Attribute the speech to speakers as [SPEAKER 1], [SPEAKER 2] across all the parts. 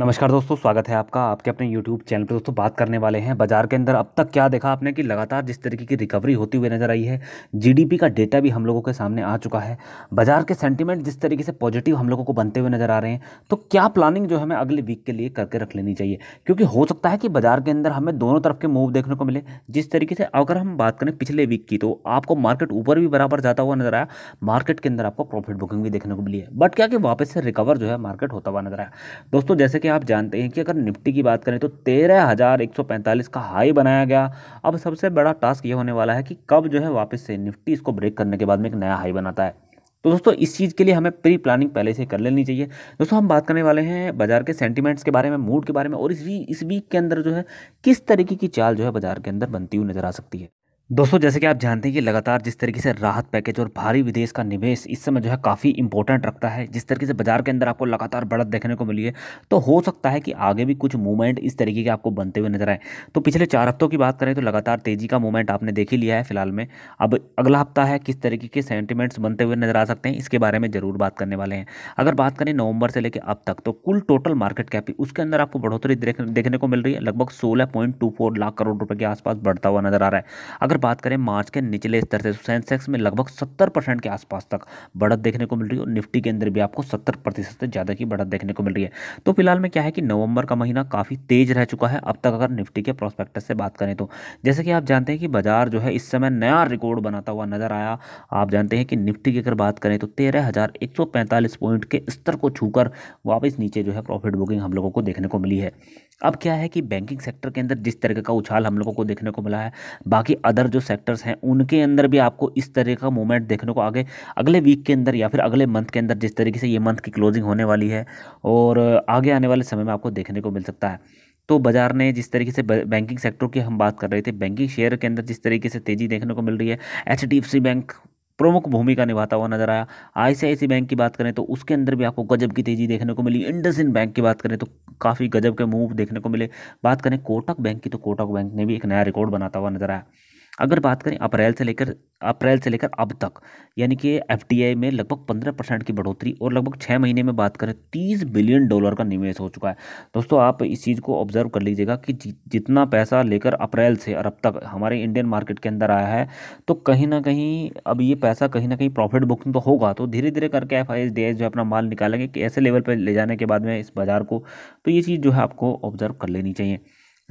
[SPEAKER 1] नमस्कार दोस्तों स्वागत है आपका आपके अपने YouTube चैनल पर दोस्तों बात करने वाले हैं बाजार के अंदर अब तक क्या देखा आपने कि लगातार जिस तरीके की रिकवरी होती हुई नज़र आई है जीडीपी का डेटा भी हम लोगों के सामने आ चुका है बाजार के सेंटीमेंट जिस तरीके से पॉजिटिव हम लोगों को बनते हुए नज़र आ रहे हैं तो क्या प्लानिंग जो हमें अगले वीक के लिए करके रख लेनी चाहिए क्योंकि हो सकता है कि बाजार के अंदर हमें दोनों तरफ के मूव देखने को मिले जिस तरीके से अगर हम बात करें पिछले वीक की तो आपको मार्केट ऊपर भी बराबर जाता हुआ नज़र आया मार्केट के अंदर आपको प्रॉफिट बुकिंग भी देखने को मिली है बट क्या कि वापस से रिकवर जो है मार्केट होता हुआ नज़र आया दोस्तों जैसे कि कि आप जानते हैं कि अगर निफ्टी की बात करें तो तेरह हज़ार एक सौ पैंतालीस का हाई बनाया गया अब सबसे बड़ा टास्क ये होने वाला है कि कब जो है वापस से निफ्टी इसको ब्रेक करने के बाद में एक नया हाई बनाता है तो दोस्तों इस चीज़ के लिए हमें प्री प्लानिंग पहले से कर लेनी चाहिए दोस्तों हम बात करने वाले हैं बाजार के सेंटीमेंट्स के बारे में मूड के बारे में और इस वीक इस वीक के अंदर जो है किस तरीके की चाल जो है बाजार के अंदर बनती हुई नज़र आ सकती है दोस्तों जैसे कि आप जानते हैं कि लगातार जिस तरीके से राहत पैकेज और भारी विदेश का निवेश इस समय जो है काफ़ी इंपॉर्टेंट रखता है जिस तरीके से बाजार के अंदर आपको लगातार बढ़त देखने को मिली है तो हो सकता है कि आगे भी कुछ मूवमेंट इस तरीके के आपको बनते हुए नजर आए तो पिछले चार हफ्तों की बात करें तो लगातार तेज़ी का मूवमेंट आपने देख ही लिया है फिलहाल में अब अगला हफ्ता है किस तरीके के सेंटिमेंट्स बनते हुए नजर आ सकते हैं इसके बारे में ज़रूर बात करने वाले हैं अगर बात करें नवंबर से लेकर अब तक तो कुल टोटल मार्केट कैप उसके अंदर आपको बढ़ोतरी देखने को मिल रही है लगभग सोलह लाख करोड़ रुपये के आसपास बढ़ता हुआ नजर आ रहा है अगर अगर बात करें मार्च के निचले स्तर से तो सेंसेक्स में लगभग सत्तर परसेंट के आसपास तक बढ़त देखने को मिल रही है और निफ्टी के अंदर भी आपको सत्तर प्रतिशत से ज़्यादा की बढ़त देखने को मिल रही है तो फिलहाल में क्या है कि नवंबर का महीना काफ़ी तेज रह चुका है अब तक अगर निफ्टी के प्रोस्पेक्टस से बात करें तो जैसे कि आप जानते हैं कि बाजार जो है इस समय नया रिकॉर्ड बनाता हुआ नजर आया आप जानते हैं कि निफ्टी की अगर बात करें तो तेरह पॉइंट के स्तर को छूकर वापस नीचे जो है प्रॉफिट बुकिंग हम लोगों को देखने को मिली है अब क्या है कि बैंकिंग सेक्टर के अंदर जिस तरीके का उछाल हम लोगों को देखने को मिला है बाकी अदर अदर जो सेक्टर्स हैं उनके अंदर भी आपको इस तरह का मूवमेंट देखने को आगे अगले वीक के अंदर या फिर अगले मंथ के अंदर जिस तरीके से ये मंथ की क्लोजिंग होने वाली है और आगे आने वाले समय में आपको देखने को मिल सकता है तो बाजार ने जिस तरीके से बैंकिंग सेक्टर की हम बात कर रहे थे बैंकिंग शेयर के अंदर जिस तरीके से तेज़ी देखने को मिल रही है एच बैंक प्रमुख भूमिका निभाता हुआ नजर आया आईसीआईसी बैंक की बात करें तो उसके अंदर भी आपको गजब की तेजी देखने को मिली इंडसिन बैंक की बात करें तो काफ़ी गजब के मूव देखने को मिले बात करें कोटक बैंक की तो कोटक बैंक ने भी एक नया रिकॉर्ड बनाता हुआ नजर आया अगर बात करें अप्रैल से लेकर अप्रैल से लेकर अब तक यानी कि एफ में लगभग पंद्रह परसेंट की बढ़ोतरी और लगभग छः महीने में बात करें तीस बिलियन डॉलर का निवेश हो चुका है दोस्तों आप इस चीज़ को ऑब्जर्व कर लीजिएगा कि जि, जितना पैसा लेकर अप्रैल से और अब तक हमारे इंडियन मार्केट के अंदर आया है तो कहीं ना कहीं अब ये पैसा कहीं ना कहीं प्रॉफिट बुकिंग तो होगा तो धीरे धीरे करके एफ आई जो अपना माल निकालेंगे कि ऐसे लेवल पर ले जाने के बाद में इस बाज़ार को तो ये चीज़ जो है आपको ऑब्जर्व कर लेनी चाहिए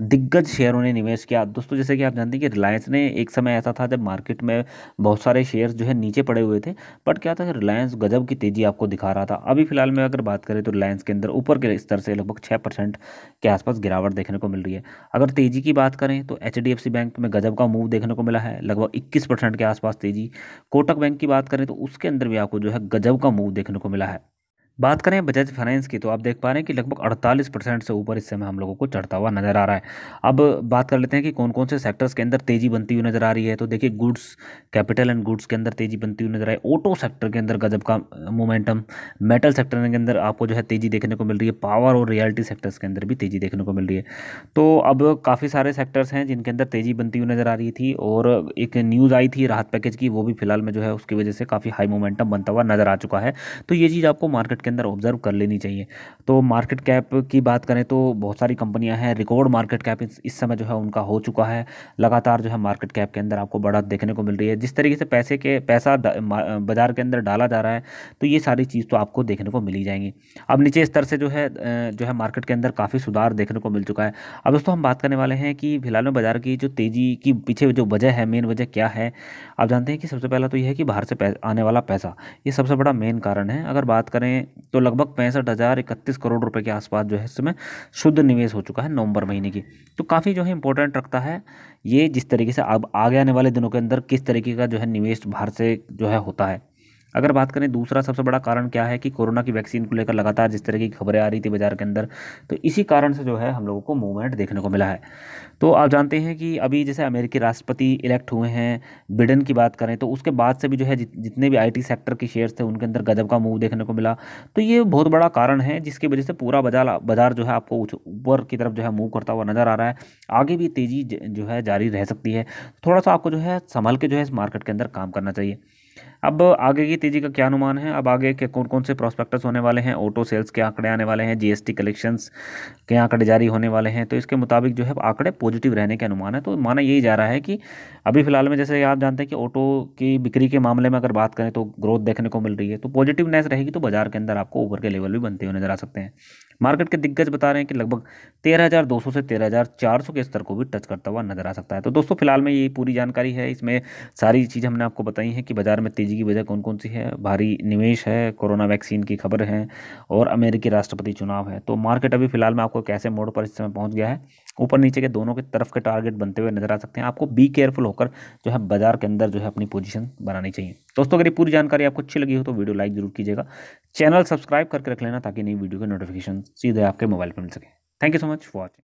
[SPEAKER 1] दिग्गज शेयरों ने निवेश किया दोस्तों जैसे कि आप जानते हैं कि रिलायंस ने एक समय ऐसा था जब मार्केट में बहुत सारे शेयर्स जो है नीचे पड़े हुए थे बट क्या था रिलायंस गजब की तेज़ी आपको दिखा रहा था अभी फिलहाल में अगर बात करें तो रिलायंस के अंदर ऊपर के स्तर से लगभग छः परसेंट के आसपास गिरावट देखने को मिल रही है अगर तेज़ी की बात करें तो एच बैंक में गजब का मूव देखने को मिला है लगभग इक्कीस परसेंट के आसपास तेज़ी कोटक बैंक की बात करें तो उसके अंदर भी आपको जो है गजब का मूव देखने को मिला है बात करें बजाज फाइनेंस की तो आप देख पा रहे हैं कि लगभग 48 परसेंट से ऊपर इस समय हम लोगों को चढ़ता हुआ नज़र आ रहा है अब बात कर लेते हैं कि कौन कौन से सेक्टर्स के अंदर तेज़ी बनती हुई नज़र आ रही है तो देखिए गुड्स कैपिटल एंड गुड्स के अंदर तेज़ी बनती हुई नज़र आई ऑटो सेक्टर के अंदर गजब का मोमेंटम मेटल सेक्टर के अंदर आपको जो है तेज़ी देखने को मिल रही है पावर और रियलिटी सेक्टर्स के अंदर भी तेज़ी देखने को मिल रही है तो अब काफ़ी सारे सेक्टर्स हैं जिनके अंदर तेज़ी बनती हुई नज़र आ रही थी और एक न्यूज़ आई थी राहत पैकेज की वो भी फिलहाल में जो है उसकी वजह से काफ़ी हाई मोमेंटम बनता हुआ नज़र आ चुका है तो ये चीज़ आपको मार्केट के अंदर ऑब्जर्व कर लेनी चाहिए तो मार्केट कैप की बात करें तो बहुत सारी कंपनियां हैं रिकॉर्ड मार्केट कैप इस समय जो है उनका हो चुका है लगातार जो है मार्केट कैप के अंदर आपको बढ़त देखने को मिल रही है जिस तरीके से पैसे के पैसा बाज़ार के अंदर डाला जा रहा है तो ये सारी चीज़ तो आपको देखने को मिली जाएंगी अब नीचे स्तर से जो है जो है मार्केट के अंदर काफ़ी सुधार देखने को मिल चुका है अब दोस्तों हम बात करने वाले हैं कि फिलहाल में बाज़ार की जो तेज़ी की पीछे जो वजह है मेन वजह क्या है आप जानते हैं कि सबसे पहला तो यह है कि बाहर से आने वाला पैसा ये सबसे बड़ा मेन कारण है अगर बात करें तो लगभग पैंसठ हज़ार इकतीस करोड़ रुपए के आसपास जो है इसमें शुद्ध निवेश हो चुका है नवंबर महीने की तो काफ़ी जो है इंपॉर्टेंट रखता है ये जिस तरीके से अब आगे आने वाले दिनों के अंदर किस तरीके का जो है निवेश बाहर से जो है होता है अगर बात करें दूसरा सबसे बड़ा कारण क्या है कि कोरोना की वैक्सीन को लेकर लगातार जिस तरह की खबरें आ रही थी बाजार के अंदर तो इसी कारण से जो है हम लोगों को मूवमेंट देखने को मिला है तो आप जानते हैं कि अभी जैसे अमेरिकी राष्ट्रपति इलेक्ट हुए हैं बिडन की बात करें तो उसके बाद से भी जो है जितने भी आई सेक्टर के शेयर्स थे उनके अंदर गजब का मूव देखने को मिला तो ये बहुत बड़ा कारण है जिसकी वजह से पूरा बाजार बाजार जो है आपको ऊपर की तरफ जो है मूव करता हुआ नज़र आ रहा है आगे भी तेज़ी जो है जारी रह सकती है थोड़ा सा आपको जो है संभल के जो है इस मार्केट के अंदर काम करना चाहिए अब आगे की तेज़ी का क्या अनुमान है अब आगे के कौन कौन से प्रोस्पेक्टस होने वाले हैं ऑटो सेल्स के आंकड़े आने वाले हैं जीएसटी कलेक्शंस के आंकड़े जारी होने वाले हैं तो इसके मुताबिक जो है आंकड़े पॉजिटिव रहने के अनुमान है तो माना यही जा रहा है कि अभी फिलहाल में जैसे आप जानते हैं कि ऑटो की बिक्री के मामले में अगर बात करें तो ग्रोथ देखने को मिल रही है तो पॉजिटिवनेस रहेगी तो बाजार के अंदर आपको ऊपर के लेवल भी बनते हुए नजर आ सकते हैं मार्केट के दिग्गज बता रहे हैं कि लगभग 13,200 से 13,400 के स्तर को भी टच करता हुआ नजर आ सकता है तो दोस्तों फिलहाल में ये पूरी जानकारी है इसमें सारी चीज़ हमने आपको बताई है कि बाजार में तेजी की वजह कौन कौन सी है भारी निवेश है कोरोना वैक्सीन की खबर है और अमेरिकी राष्ट्रपति चुनाव है तो मार्केट अभी फिलहाल में आपको कैसे मोड़ पर इस समय पहुंच गया है ऊपर नीचे के दोनों के तरफ के टारगेट बनते हुए नजर आ सकते हैं आपको बी केयरफुल होकर जो है बाजार के अंदर जो है अपनी पोजिशन बनानी चाहिए दोस्तों अगर ये पूरी जानकारी आपको अच्छी लगी हो तो वीडियो लाइक जरूर कीजिएगा चैनल सब्सक्राइब करके रख लेना ताकि नई वीडियो के नोटिफिकेशन सीधे आपके मोबाइल पर मिल सके thank you so much for watching